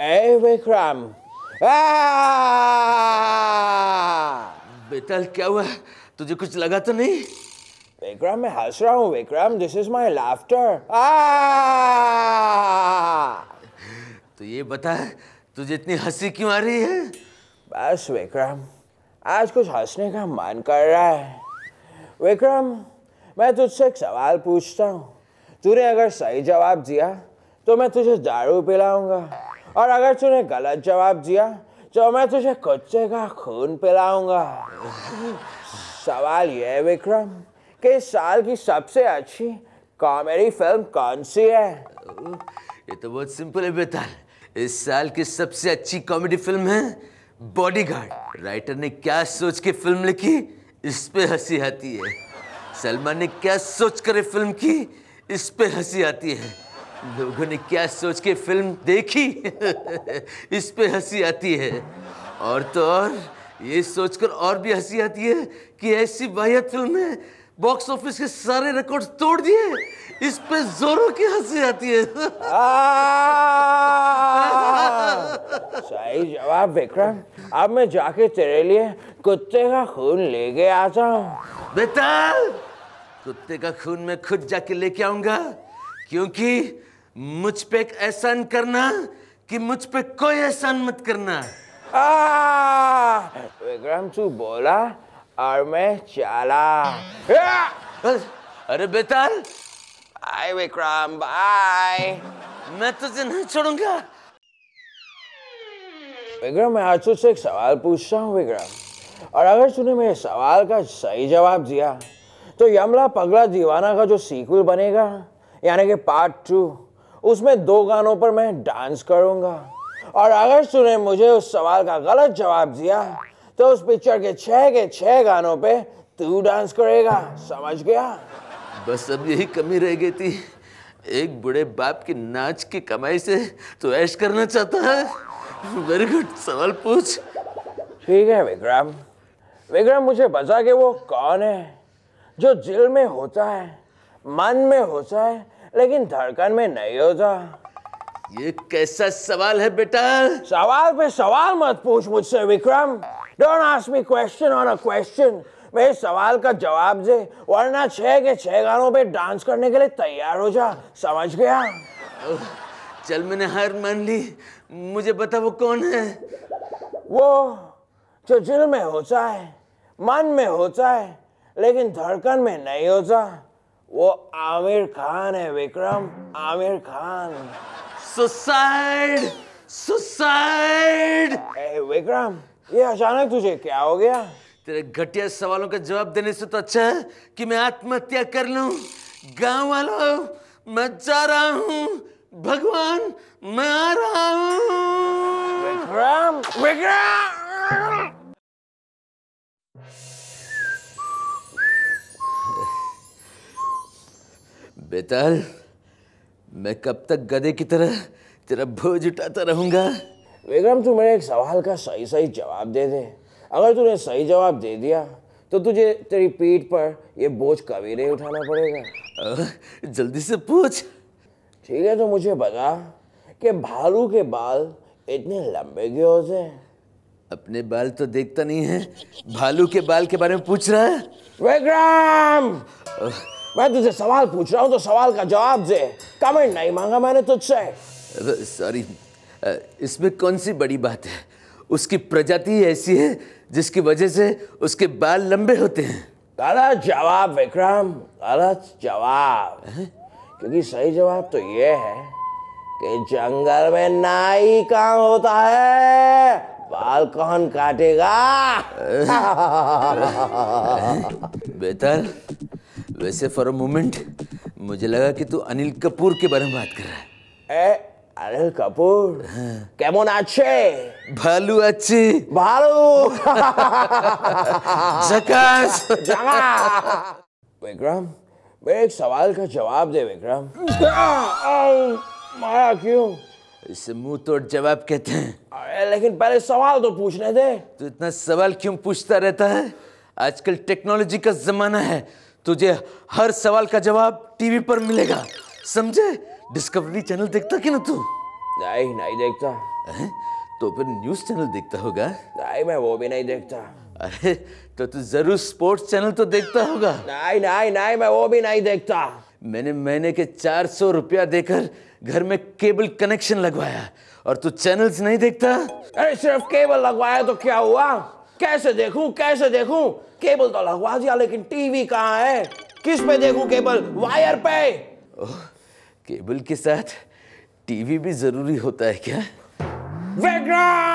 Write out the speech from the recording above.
ايه بكرم ah! बेटा क्या हुआ तुझे कुछ लगा तो नहीं विक्रम मैं हंस रहा हूँ Vikram this is my laughter तो ये बता तुझे इतनी हंसी क्यों आ रही है बस विक्रम आज कुछ हंसने का मन कर रहा है विक्रम मैं तुझसे एक सवाल पूछता हूँ तूने अगर सही जवाब दिया तो मैं तुझे दारू पिलाऊंगा और अगर तूने गलत जवाब दिया तो मैं तुझे कुत्ते का खून पिलाऊंगा सवाल यह विक्रम कि इस साल की सबसे अच्छी कॉमेडी फिल्म कौन सी है ये तो बहुत सिंपल है बेताल इस साल की सबसे अच्छी कॉमेडी फिल्म है बॉडीगार्ड राइटर ने क्या सोच के फिल्म लिखी इस पे हंसी आती है सलमान ने क्या सोच कर फिल्म की इस पे हंसी आती है लोगों ने क्या सोच के फिल्म देखी इस पे हंसी आती है और तो और ये सोचकर और भी हंसी आती है कि ऐसी वाहियत फिल्म है बॉक्स ऑफिस के सारे रिकॉर्ड तोड़ दिए इस पे जोरों की हंसी आती है सही जवाब विक्रम अब मैं जाके तेरे लिए कुत्ते का खून लेके आता हूँ बेटा कुत्ते का खून मैं खुद जाके लेके आऊंगा क्योंकि मुझ पे एक एहसान करना कि मुझ पे कोई एहसान मत करना विक्रम तू बोला और मैं चला हाँ। अरे बेताल बाय विक्रम बाय मैं तुझे नहीं छोड़ूंगा विक्रम मैं आज तुझसे एक सवाल पूछता हूँ विक्रम और अगर तूने मेरे सवाल का सही जवाब दिया तो यमला पगला दीवाना का जो सीक्वल बनेगा यानी कि पार्ट टू उसमें दो गानों पर मैं डांस करूंगा और अगर तूने मुझे उस सवाल का गलत जवाब दिया तो उस पिक्चर के छह के छह गानों पे तू डांस करेगा समझ गया बस अब यही कमी रह गई थी एक बुढ़े बाप की नाच की कमाई से तो ऐश करना चाहता है वेरी गुड सवाल पूछ ठीक है विक्रम विक्रम मुझे बता के वो कौन है जो दिल में होता है मन में होता है लेकिन धड़कन में नहीं होता ये कैसा सवाल है बेटा सवाल पे सवाल मत पूछ मुझसे Vikram don't ask me question on a question मेरे सवाल का जवाब दे वरना छह के छह गानों पे डांस करने के लिए तैयार हो जा समझ गया चल मैंने हार मान ली मुझे बता वो कौन है वो जो दिल में होता है मन में होता है लेकिन धड़कन में नहीं होता वो आमिर खान है विक्रम आमिर खान सुसाइड सुसाइड विक्रम ये अचानक तुझे क्या हो गया तेरे घटिया सवालों का जवाब देने से तो अच्छा है कि मैं आत्महत्या कर लू गांव वालों मैं जा रहा हूं भगवान मैं आ रहा हूँ बेताल मैं कब तक गधे की तरह तेरा भोज उठाता रहूंगा विक्रम तू मेरे एक सवाल का सही सही जवाब दे दे अगर तूने सही जवाब दे दिया तो तुझे तेरी पीठ पर यह बोझ कभी नहीं उठाना पड़ेगा जल्दी से पूछ ठीक है तो मुझे बता कि भालू के बाल इतने लंबे क्यों होते हैं अपने बाल तो देखता नहीं है भालू के बाल के बारे में पूछ रहा है विक्रम मैं तुझे सवाल पूछ रहा हूँ तो सवाल का जवाब दे कमेंट नहीं मांगा मैंने तुझसे सॉरी इसमें कौन सी बड़ी बात है उसकी प्रजाति ऐसी है जिसकी वजह से उसके बाल लंबे होते हैं गलत जवाब विक्रम गलत जवाब क्योंकि सही जवाब तो ये है कि जंगल में नाई काम होता है बाल कौन काटेगा बेहतर वैसे फॉर अ मोमेंट मुझे लगा कि तू अनिल कपूर के बारे में बात कर रहा है ए? अरे कपूर কেমন अच्छे भालू अच्छे भालू जकास विक्रम मैं एक सवाल का जवाब दे विक्रम मारा क्यों इसे मुंह तोड़ जवाब कहते हैं अरे लेकिन पहले सवाल तो पूछने दे तू इतना सवाल क्यों पूछता रहता है आजकल टेक्नोलॉजी का जमाना है तुझे हर सवाल का जवाब टीवी पर मिलेगा समझे डिस्कवरी चैनल देखता कि ना तू नहीं नहीं देखता है? तो फिर न्यूज चैनल देखता होगा नहीं मैं वो भी नहीं देखता अरे तो तू जरूर स्पोर्ट्स चैनल तो देखता होगा नहीं नहीं नहीं मैं वो भी नहीं देखता मैंने महीने के चार सौ रुपया देकर घर में केबल कनेक्शन लगवाया और तू चैनल्स नहीं देखता अरे सिर्फ केबल लगवाया तो क्या हुआ कैसे देखूं कैसे देखूं केबल तो लगवा दिया लेकिन टीवी कहाँ है किस पे देखूं केबल वायर पे ओह केबल के साथ टीवी भी जरूरी होता है क्या